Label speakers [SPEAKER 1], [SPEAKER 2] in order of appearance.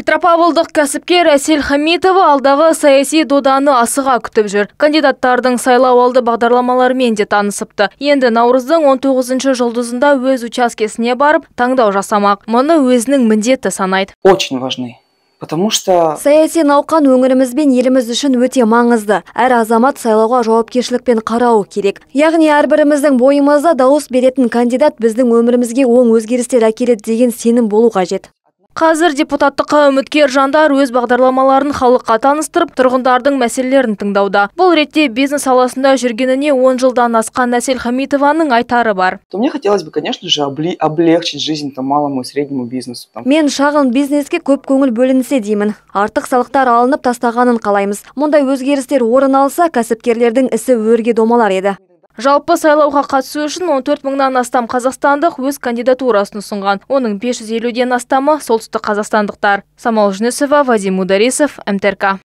[SPEAKER 1] петропавлдық кәсіпкер әсел хамитова алдағы саяси доданы асыға күтіп жүр кандидаттардың алды бағдарламаларымен де танысыпты енді наурыздың 19 жұлдызында өз учаскесіне барып таңдау жасамақ мұны өзінің міндеті санайды
[SPEAKER 2] очень важны потому что
[SPEAKER 1] саяси науқан өңіріміз бен еліміз үшін өте маңызды әр
[SPEAKER 3] азамат сайлауға жауапкершілікпен қарауы керек яғни әрбіріміздің бойымызда дауыс беретін
[SPEAKER 1] кандидат біздің өмірімізге оң өзгерістер әкеледі деген сенім болу қажет Қазір депутаттыққа үміткер жандар өз бағдарламаларын халыққа таныстырып, тұрғындардың мәселелерін тыңдауда. Бұл ретте бизнес саласында жүргеніне он жылдан асқан Нәсел Хамитованың айтары бар. мне бы, конечно
[SPEAKER 4] же, облегчить жизнь там среднему бизнесу.
[SPEAKER 1] Мен шағын бизнеске көп
[SPEAKER 3] көңіл бөлінсе деймін. Артық салықтар алынып тастағанын қалаймыз. Мұндай өзгерістер орын алса, кәсіпкерлердің ісі өрге домалар еді
[SPEAKER 1] жалпы сайлауға қатысу үшін 14 мыңнан астам қазақстандық өз кандидатурасын ұсынған оның 550-ден астамы солтүстік қазақстандықтар самал жүнісова вадим Мударисов мтрк